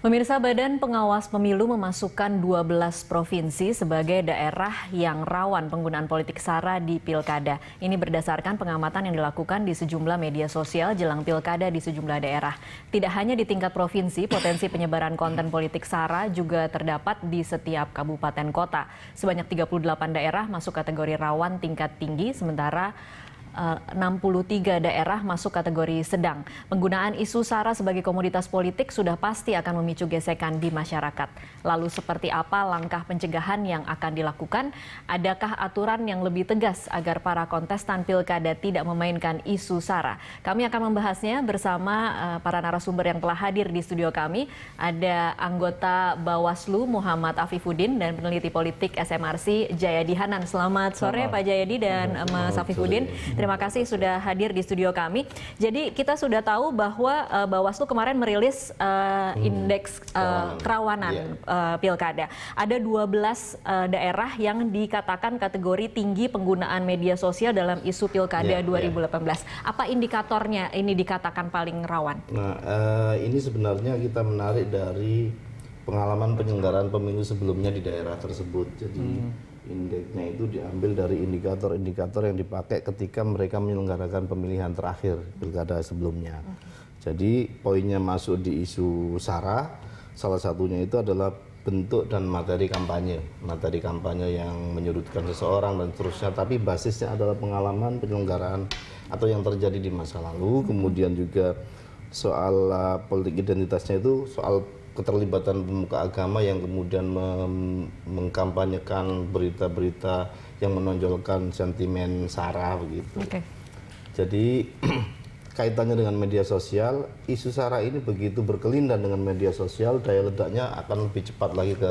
Pemirsa Badan Pengawas Pemilu memasukkan 12 provinsi sebagai daerah yang rawan penggunaan politik sara di Pilkada. Ini berdasarkan pengamatan yang dilakukan di sejumlah media sosial jelang Pilkada di sejumlah daerah. Tidak hanya di tingkat provinsi, potensi penyebaran konten politik sara juga terdapat di setiap kabupaten kota. Sebanyak 38 daerah masuk kategori rawan tingkat tinggi, sementara 63 eh, daerah masuk kategori sedang. Penggunaan isu SARA sebagai komoditas politik sudah pasti akan memicu gesekan di masyarakat. Lalu seperti apa langkah pencegahan yang akan dilakukan? Adakah aturan yang lebih tegas agar para kontestan pilkada tidak memainkan isu SARA? Kami akan membahasnya bersama eh, para narasumber yang telah hadir di studio kami. Ada anggota Bawaslu Muhammad Afifuddin dan peneliti politik SMRC Jayadi Hanan. Selamat sore Pak Jayadi dan eh, Mas Afifuddin. Terima kasih sudah hadir di studio kami. Jadi kita sudah tahu bahwa uh, Bawaslu kemarin merilis uh, indeks uh, kerawanan uh, pilkada. Ada 12 uh, daerah yang dikatakan kategori tinggi penggunaan media sosial dalam isu pilkada yeah, 2018. Yeah. Apa indikatornya ini dikatakan paling rawan? Nah, uh, ini sebenarnya kita menarik dari pengalaman penyelenggaraan pemilu sebelumnya di daerah tersebut. Jadi hmm Indeksnya itu diambil dari indikator-indikator yang dipakai ketika mereka menyelenggarakan pemilihan terakhir pilkada sebelumnya. Okay. Jadi poinnya masuk di isu SARA, salah satunya itu adalah bentuk dan materi kampanye, materi kampanye yang menyudutkan seseorang dan seterusnya, tapi basisnya adalah pengalaman penyelenggaraan atau yang terjadi di masa lalu, kemudian juga soal uh, politik identitasnya itu soal keterlibatan pemuka agama yang kemudian mengkampanyekan berita-berita yang menonjolkan sentimen sara begitu. Okay. Jadi kaitannya dengan media sosial, isu sara ini begitu berkelindan dengan media sosial, daya ledaknya akan lebih cepat lagi ke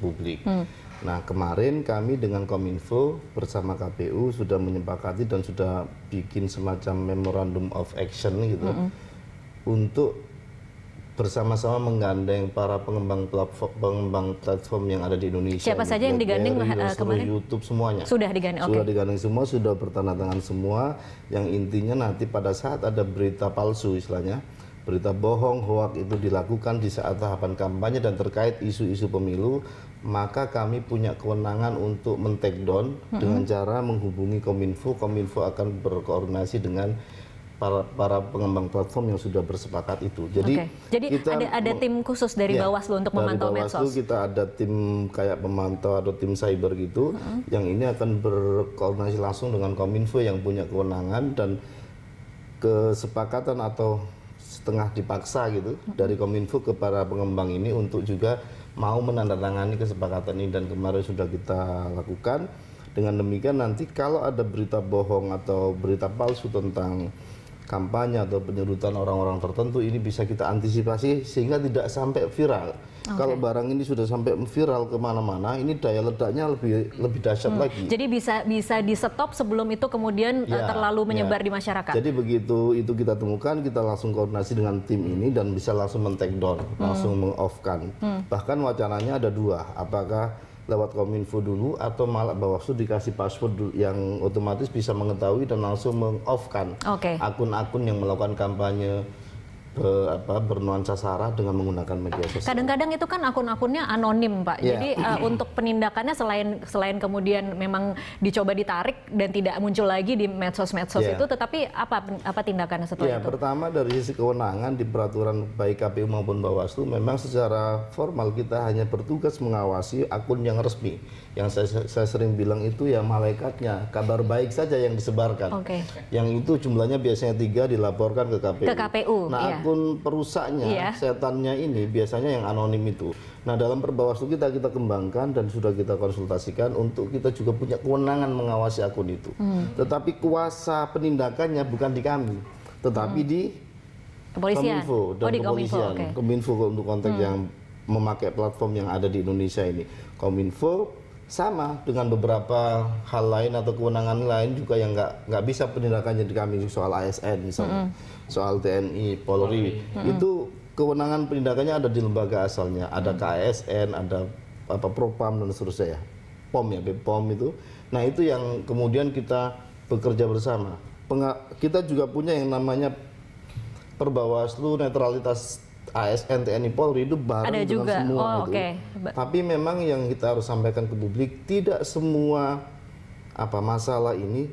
publik. Hmm. Nah, kemarin kami dengan Kominfo bersama KPU sudah menyepakati dan sudah bikin semacam memorandum of action gitu. -hmm. Untuk bersama-sama menggandeng para pengembang platform pengembang platform yang ada di Indonesia. Siapa saja yang digandeng eh, kemarin? YouTube semuanya. Sudah digandeng. Sudah digandeng semua, sudah bertanda tangan semua. Yang intinya nanti pada saat ada berita palsu istilahnya, berita bohong, hoak itu dilakukan di saat tahapan kampanye dan terkait isu-isu pemilu, maka kami punya kewenangan untuk men-take down mm -hmm. dengan cara menghubungi Kominfo. Kominfo akan berkoordinasi dengan para para pengembang platform yang sudah bersepakat itu. Jadi okay. Jadi kita ada ada tim khusus dari ya, Bawaslu untuk memantau dari Bawaslu medsos. kita ada tim kayak pemantau atau tim cyber gitu mm -hmm. yang ini akan berkoordinasi langsung dengan Kominfo yang punya kewenangan dan kesepakatan atau setengah dipaksa gitu mm -hmm. dari Kominfo ke para pengembang ini untuk juga mau menandatangani kesepakatan ini dan kemarin sudah kita lakukan. Dengan demikian nanti kalau ada berita bohong atau berita palsu tentang kampanye atau penyerutan orang-orang tertentu ini bisa kita antisipasi sehingga tidak sampai viral. Okay. Kalau barang ini sudah sampai viral kemana-mana, ini daya ledaknya lebih lebih dahsyat hmm. lagi. Jadi bisa bisa di stop sebelum itu kemudian eh, ya, terlalu ya. menyebar ya. di masyarakat. Jadi begitu itu kita temukan, kita langsung koordinasi dengan tim ini dan bisa langsung men-take down, hmm. langsung meng-off-kan. Hmm. Bahkan wacananya ada dua, apakah lewat kominfo dulu atau malah bawaslu dikasih password yang otomatis bisa mengetahui dan langsung meng-off kan akun-akun okay. yang melakukan kampanye be, apa, bernuansa sara dengan menggunakan media sosial. Kadang-kadang itu kan akun-akunnya anonim, Pak. Yeah. Jadi uh, untuk penindakannya selain selain kemudian memang dicoba ditarik dan tidak muncul lagi di medsos-medsos yeah. itu, tetapi apa apa tindakannya setelah yeah, itu? pertama dari sisi kewenangan di peraturan baik KPU maupun Bawaslu memang secara formal kita hanya bertugas mengawasi akun yang resmi. Yang saya, saya sering bilang itu ya malaikatnya, kabar baik saja yang disebarkan. Okay. Yang itu jumlahnya biasanya tiga dilaporkan ke KPU. Ke KPU. Nah, iya ataupun perusaknya yeah. setannya ini biasanya yang anonim itu. Nah, dalam perbawaslu kita kita kembangkan dan sudah kita konsultasikan untuk kita juga punya kewenangan mengawasi akun itu. Hmm. Tetapi kuasa penindakannya bukan di kami, tetapi hmm. di kepolisian. Kominfo oh, dan oh, di kepolisian. Kominfo, okay. Kominfo untuk konteks hmm. yang memakai platform yang ada di Indonesia ini. Kominfo sama dengan beberapa hal lain atau kewenangan lain juga yang nggak nggak bisa penindakannya di kami soal ASN misalnya mm soal TNI Polri mm itu kewenangan penindakannya ada di lembaga asalnya ada mm KASN ada apa Propam dan seterusnya ya POM ya BPOM itu nah itu yang kemudian kita bekerja bersama Penga kita juga punya yang namanya perbawaslu netralitas ASN TNI Polri itu baru Ada juga. dengan semua oh, itu. Okay. Tapi memang yang kita harus sampaikan ke publik tidak semua apa masalah ini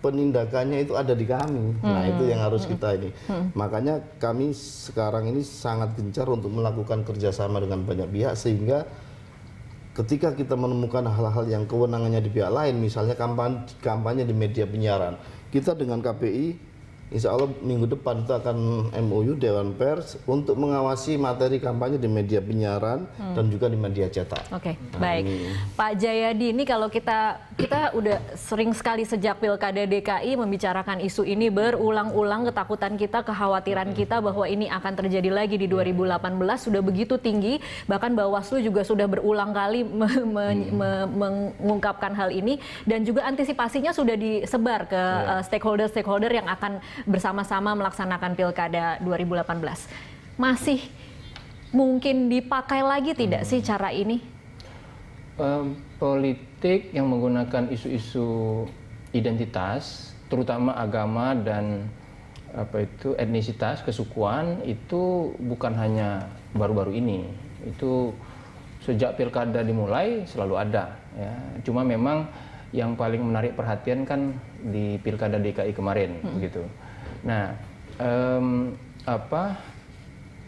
penindakannya itu ada di kami. Nah, hmm. Nah, itu yang harus kita ini. Hmm. hmm. Makanya kami sekarang ini sangat gencar untuk melakukan kerjasama dengan banyak pihak sehingga ketika kita menemukan hal-hal yang kewenangannya di pihak lain, misalnya kampanye, kampanye di media penyiaran, kita dengan KPI insya Allah minggu depan kita akan MOU Dewan Pers untuk mengawasi materi kampanye di media penyiaran hmm. dan juga di media cetak. Oke, okay. nah, baik. Ini. Pak Jayadi, ini kalau kita kita udah sering sekali sejak Pilkada DKI membicarakan isu ini berulang-ulang ketakutan kita, kekhawatiran hmm. kita bahwa ini akan terjadi lagi di 2018 sudah begitu tinggi, bahkan Bawaslu juga sudah berulang kali me me hmm. me mengungkapkan hal ini dan juga antisipasinya sudah disebar ke ya. eh, stakeholder-stakeholder yeah. stakeholder -stakeholder yang akan bersama-sama melaksanakan Pilkada 2018. Masih mungkin dipakai lagi tidak hmm. sih cara ini? Um, politik yang menggunakan isu-isu identitas, terutama agama dan apa itu etnisitas, kesukuan itu bukan hanya baru-baru ini. Itu sejak pilkada dimulai selalu ada ya. Cuma memang yang paling menarik perhatian kan di pilkada DKI kemarin hmm. gitu. Nah, um, apa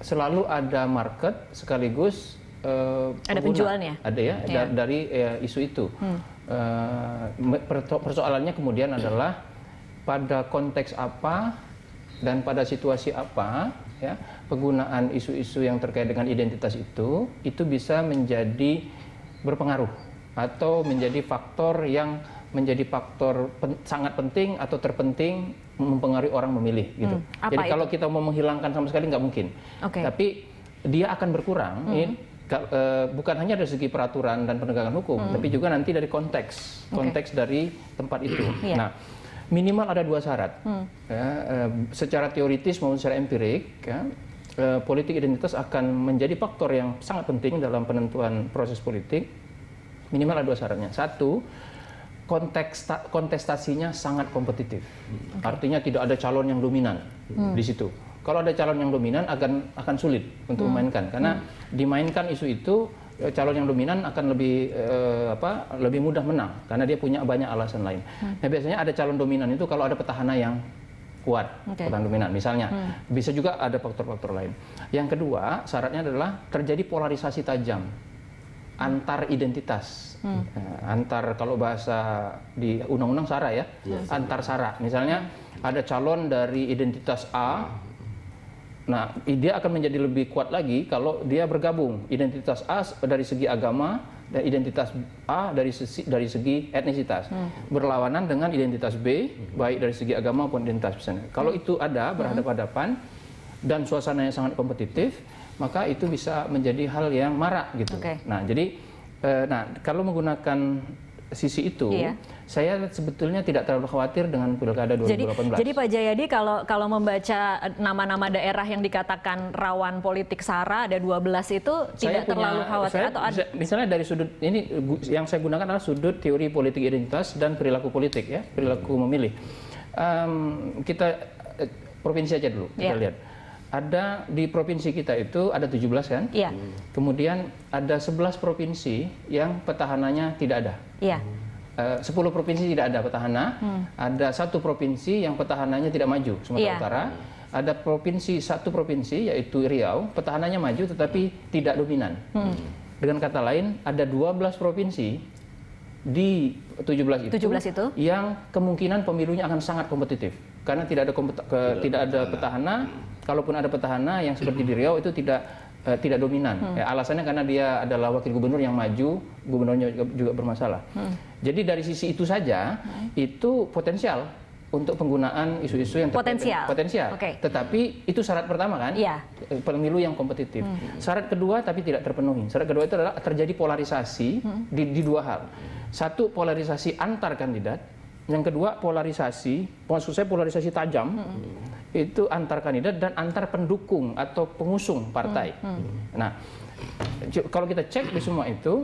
selalu ada market sekaligus uh, ada penjualnya. Ada ya ya. dari ya, isu itu. Hmm. Uh, persoalannya kemudian adalah pada konteks apa dan pada situasi apa ya penggunaan isu-isu yang terkait dengan identitas itu itu bisa menjadi berpengaruh atau menjadi faktor yang menjadi faktor pen, sangat penting atau terpenting Hmm. mempengaruhi orang memilih gitu. Hmm. Jadi itu? kalau kita mau menghilangkan sama sekali nggak mungkin. Okay. Tapi dia akan berkurang. Hmm. Ini, e, eh, bukan hanya dari segi peraturan dan penegakan hukum, hmm. tapi juga nanti dari konteks konteks okay. dari tempat itu. yeah. Iya. Nah minimal ada dua syarat. Hmm. Ya, e, secara teoritis maupun secara empirik. Ya, eh, politik identitas akan menjadi faktor yang sangat penting dalam penentuan proses politik. Minimal ada dua syaratnya. Satu, konteks kontestasinya sangat kompetitif. Hmm. Okay. Artinya tidak ada calon yang dominan hmm. di situ. Kalau ada calon yang dominan akan akan sulit untuk hmm. memainkan karena hmm. dimainkan isu itu eh, calon yang dominan akan lebih eh, apa lebih mudah menang karena dia punya banyak alasan lain. Hmm. Nah, biasanya ada calon dominan itu kalau ada petahana yang kuat, okay. petahana dominan misalnya. Hmm. Bisa juga ada faktor-faktor lain. Yang kedua, syaratnya adalah terjadi polarisasi tajam antar identitas, hmm. Ya, antar kalau bahasa di undang-undang sara ya, yes. Iya, antar sara. Misalnya ada calon dari identitas A, nah dia akan menjadi lebih kuat lagi kalau dia bergabung identitas A dari segi agama dan identitas A dari segi, dari segi etnisitas hmm. berlawanan dengan identitas B baik dari segi agama maupun identitas misalnya. Kalau hmm. itu ada berhadapan-hadapan dan suasananya sangat kompetitif maka itu bisa menjadi hal yang marak gitu. Okay. Nah, jadi eh, nah kalau menggunakan sisi itu, iya. saya sebetulnya tidak terlalu khawatir dengan pilkada 2018. Jadi, jadi Pak Jayadi kalau kalau membaca eh, nama-nama daerah yang dikatakan rawan politik SARA ada 12 itu saya tidak punya, terlalu khawatir saya, atau ada... misalnya dari sudut ini yang saya gunakan adalah sudut teori politik identitas dan perilaku politik ya perilaku memilih. Um, kita eh, provinsi aja dulu yeah. kita iya. lihat ada di provinsi kita itu ada 17 kan? Iya. Kemudian ada 11 provinsi yang petahananya tidak ada. Iya. Eh, uh, 10 provinsi tidak ada petahana, hmm. ada satu provinsi yang petahananya tidak maju, Sumatera ya. Utara. Ada provinsi satu provinsi yaitu Riau, petahananya maju tetapi tidak dominan. Hmm. Dengan kata lain, ada 12 provinsi di 17 itu, 17 itu yang kemungkinan pemilunya akan sangat kompetitif karena tidak ada kompet ke, tidak, tidak ada petahana. petahana kalaupun ada petahana yang seperti di hmm. Riau itu tidak uh, tidak dominan hmm. ya, alasannya karena dia adalah wakil gubernur yang maju gubernurnya juga, juga bermasalah hmm. jadi dari sisi itu saja hmm. itu potensial untuk penggunaan isu-isu yang potensial. Potensial. Okay. Tetapi itu syarat pertama kan? Iya. Yeah. Pemilu yang kompetitif. Hmm. Syarat kedua tapi tidak terpenuhi. Syarat kedua itu adalah terjadi polarisasi hmm. di, di dua hal. Satu polarisasi antar kandidat. Yang kedua polarisasi, maksud saya polarisasi tajam. Hmm. Itu antar kandidat dan antar pendukung atau pengusung partai. Hmm. Hmm. Nah, kalau kita cek di semua itu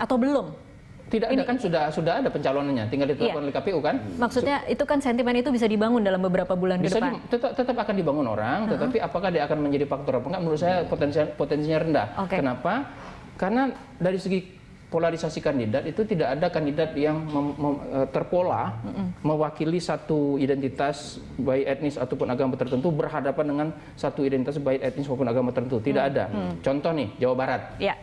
atau belum? Tidak ini, kan sudah sudah ada pencalonannya, tinggal ditetapkan iya. oleh KPU kan? Maksudnya itu kan sentimen itu bisa dibangun dalam beberapa bulan bisa ke depan. Di, tetap, tetap akan dibangun orang, uh -huh. tetapi apakah dia akan menjadi faktor apa enggak? Menurut saya potensi potensinya rendah. Okay. Kenapa? Karena dari segi polarisasi kandidat itu tidak ada kandidat yang mem, eh, terpola mm -mm. mewakili satu identitas baik etnis ataupun agama tertentu berhadapan dengan satu identitas baik etnis maupun agama tertentu. Tidak mm -hmm. ada. Mm -hmm. Contoh nih Jawa Barat. Yeah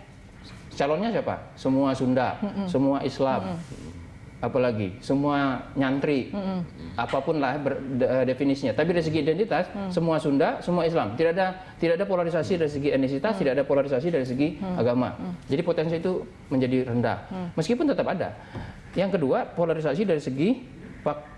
calonnya siapa? Semua Sunda, mm semua Islam, mm apalagi semua nyantri, mm apapun lah eh, definisinya. Tapi dari segi identitas, mm. semua Sunda, semua Islam. Tidak ada tidak ada polarisasi mm. dari segi etnisitas, mm. tidak ada polarisasi dari segi mm. agama. Mm. Jadi potensi itu menjadi rendah, mm. meskipun tetap ada. Yang kedua, polarisasi dari segi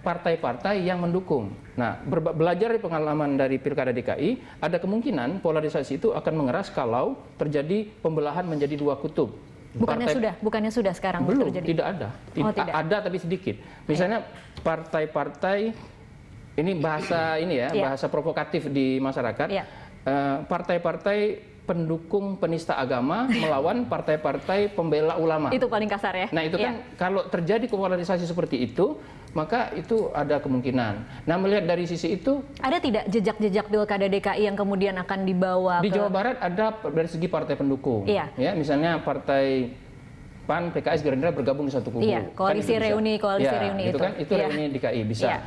partai-partai yang mendukung. Nah, belajar dari pengalaman dari Pilkada DKI, ada kemungkinan polarisasi itu akan mengeras kalau terjadi pembelahan menjadi dua kutub. Bukannya partai, sudah, bukannya sudah sekarang belum terjadi. tidak ada. Tid oh, tidak. Ada tapi sedikit. Misalnya partai-partai ini bahasa ini ya, yeah. bahasa provokatif di masyarakat. Iya. Eh, partai-partai yeah. uh, pendukung penista agama melawan partai-partai pembela ulama. Itu paling kasar ya. Nah, itu yeah. kan iya. kalau terjadi polarisasi seperti itu, maka itu ada kemungkinan. Nah melihat dari sisi itu, ada tidak jejak-jejak pilkada DKI yang kemudian akan dibawa di ke... Jawa Barat ada dari segi partai pendukung, iya. ya misalnya partai PAN, PKS, Gerindra bergabung di satu kubu. Iya, kan koalisi kan reuni, koalisi ya, reuni itu. itu kan, itu iya. reuni DKI bisa. Iya.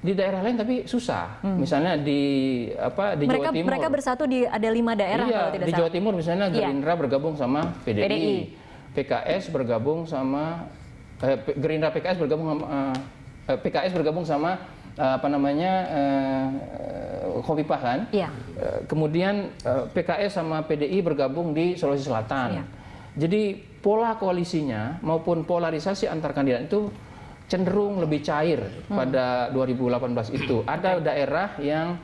Di daerah lain tapi susah. Hmm. Misalnya di apa di mereka, Jawa Timur. Mereka bersatu di ada lima daerah iya, kalau tidak salah. di salah. Jawa Timur misalnya iya. Gerindra iya. bergabung sama PDI, PDI, PKS bergabung sama eh, Gerindra PKS bergabung sama eh, Eh, PKS bergabung sama eh, apa namanya uh, eh, Kofifah kan. ya. kemudian uh, PKS sama PDI bergabung di Sulawesi Selatan. ya. Jadi pola koalisinya maupun polarisasi antar kandidat itu cenderung lebih cair hmm. pada 2018 itu. Ada daerah yang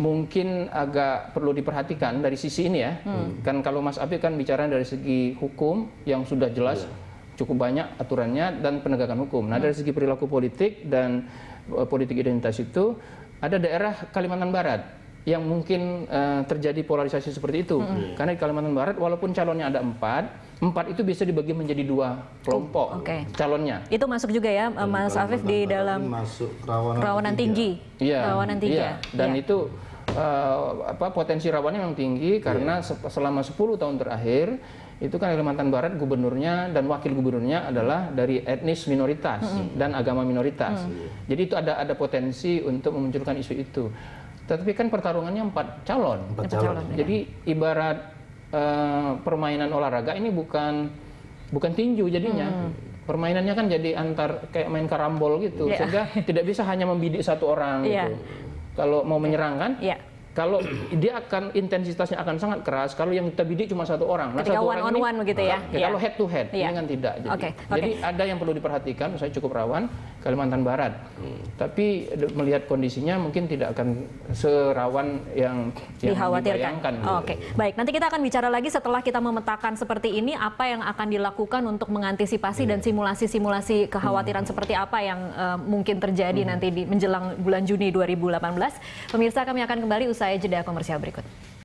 mungkin agak perlu diperhatikan dari sisi ini ya. Hmm. Kan kalau Mas Abi kan bicara dari segi hukum yang sudah jelas. Yeah cukup banyak aturannya dan penegakan hukum. Nah, dari hmm. segi perilaku politik dan e, politik identitas itu ada daerah Kalimantan Barat yang mungkin uh, terjadi polarisasi seperti itu. Mm -hmm. Iya. Karena di Kalimantan Barat walaupun calonnya ada empat, empat itu bisa dibagi menjadi dua kelompok okay. calonnya. Itu masuk juga ya Dan Mas Afif di dalam masuk rawanan, rawanan tinggi. Ya. Rawanan tinggi. Iya. ya. Dan ya. itu uh, apa potensi rawannya memang tinggi karena yeah. Iya. selama 10 tahun terakhir itu kan Kalimantan Barat gubernurnya dan wakil gubernurnya adalah dari etnis minoritas hmm. dan agama minoritas. Hmm. Jadi itu ada ada potensi untuk memunculkan isu itu. Tetapi kan pertarungannya empat calon. Empat calon. Ya. Jadi ibarat uh, permainan olahraga ini bukan bukan tinju jadinya. Hmm permainannya kan jadi antar kayak main karambol gitu yeah. sehingga tidak bisa hanya membidik satu orang yeah. gitu kalau mau menyerang kan yeah. Kalau dia akan intensitasnya akan sangat keras. Kalau yang kita bidik cuma satu orang. Nah, Ketika satu orang on ini, begitu ya. yeah. Iya. Kalau head to head, yeah. Iya. ini kan tidak. Jadi, okay. Okay. jadi ada yang perlu diperhatikan. Saya cukup rawan Kalimantan Barat. Hmm. Tapi melihat kondisinya mungkin tidak akan serawan yang, yang dikhawatirkan. Gitu. Oke, okay. baik. Nanti kita akan bicara lagi setelah kita memetakan seperti ini apa yang akan dilakukan untuk mengantisipasi hmm. dan simulasi-simulasi kekhawatiran hmm. seperti apa yang uh, mungkin terjadi hmm. nanti di menjelang bulan Juni 2018. Pemirsa kami akan kembali usai usai jeda komersial berikut